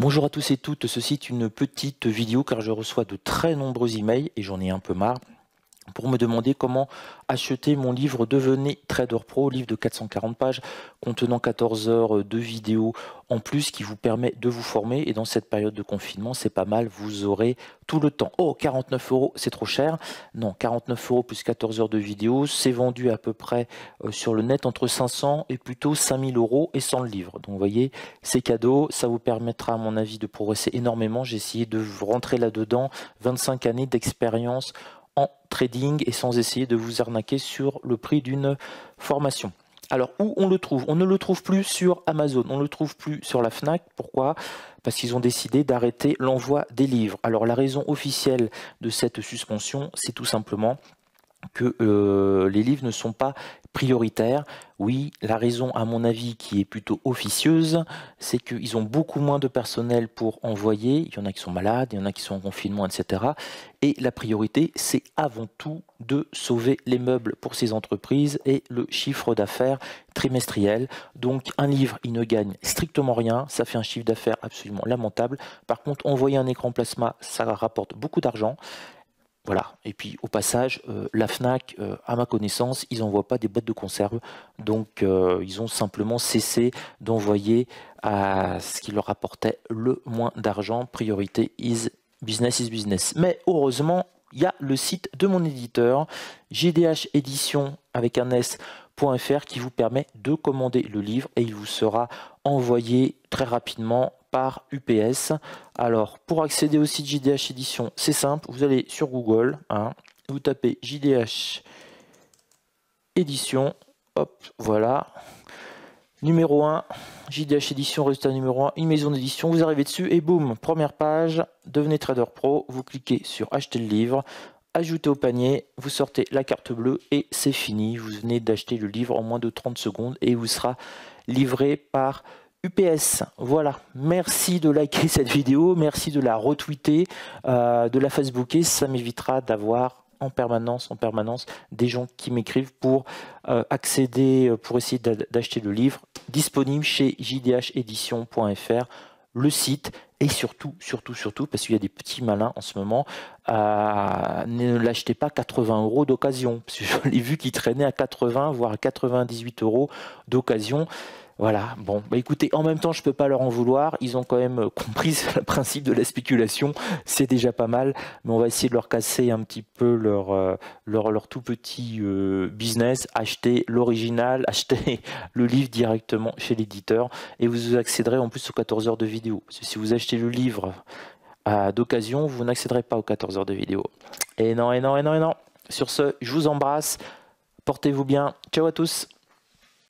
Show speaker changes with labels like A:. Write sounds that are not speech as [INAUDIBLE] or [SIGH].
A: Bonjour à tous et toutes, ceci est une petite vidéo car je reçois de très nombreux emails et j'en ai un peu marre pour me demander comment acheter mon livre Devenez Trader Pro, livre de 440 pages contenant 14 heures de vidéos en plus qui vous permet de vous former. Et dans cette période de confinement, c'est pas mal, vous aurez tout le temps. Oh, 49 euros, c'est trop cher. Non, 49 euros plus 14 heures de vidéos, c'est vendu à peu près euh, sur le net entre 500 et plutôt 5000 euros et sans le livre. Donc vous voyez, c'est cadeau, ça vous permettra à mon avis de progresser énormément. J'ai essayé de vous rentrer là-dedans 25 années d'expérience trading et sans essayer de vous arnaquer sur le prix d'une formation. Alors où on le trouve On ne le trouve plus sur Amazon, on ne le trouve plus sur la FNAC. Pourquoi Parce qu'ils ont décidé d'arrêter l'envoi des livres. Alors la raison officielle de cette suspension, c'est tout simplement que euh, les livres ne sont pas prioritaires. Oui, la raison, à mon avis, qui est plutôt officieuse, c'est qu'ils ont beaucoup moins de personnel pour envoyer. Il y en a qui sont malades, il y en a qui sont en confinement, etc. Et la priorité, c'est avant tout de sauver les meubles pour ces entreprises et le chiffre d'affaires trimestriel. Donc un livre, il ne gagne strictement rien, ça fait un chiffre d'affaires absolument lamentable. Par contre, envoyer un écran plasma, ça rapporte beaucoup d'argent. Voilà. Et puis au passage, euh, la FNAC, euh, à ma connaissance, ils n'envoient pas des boîtes de conserve. Donc euh, ils ont simplement cessé d'envoyer à ce qui leur apportait le moins d'argent. Priorité is business is business. Mais heureusement, il y a le site de mon éditeur, GDH Édition avec un S .fr qui vous permet de commander le livre et il vous sera envoyé très rapidement par UPS. Alors, pour accéder au site JDH Édition, c'est simple, vous allez sur Google, hein. vous tapez JDH Édition, hop, voilà. Numéro 1, JDH Édition, résultat numéro 1, une maison d'édition, vous arrivez dessus et boum, première page, devenez trader pro, vous cliquez sur acheter le livre, ajoutez au panier, vous sortez la carte bleue et c'est fini. Vous venez d'acheter le livre en moins de 30 secondes et il vous sera livré par UPS. Voilà, merci de liker [LAUGHS] cette vidéo, merci de la retweeter, euh, de la facebooker, ça m'évitera d'avoir en permanence, en permanence, des gens qui m'écrivent pour euh, accéder, euh, pour essayer d'acheter le livre disponible chez jdhédition.fr, le site. Et surtout, surtout, surtout, parce qu'il y a des petits malins en ce moment, ne l'achetez pas 80 euros d'occasion. Parce je l'ai vu qui traînait à 80, voire à 98 euros d'occasion. Voilà, bon, bah, écoutez, en même temps, je peux pas leur en vouloir. Ils ont quand même euh, compris [LAUGHS] le principe de la spéculation, c'est déjà pas mal, mais on va essayer de leur casser un petit peu leur, euh, leur, tout petit euh, business, acheter l'original, [LAUGHS] acheter le livre directement chez l'éditeur, et vous accéderez en plus aux 14 heures de vidéo. si vous achetez le livre d'occasion, vous n'accéderez pas aux 14 heures de vidéo. Et non, et non, et non, et non. Sur ce, je vous embrasse, portez-vous bien, ciao à tous.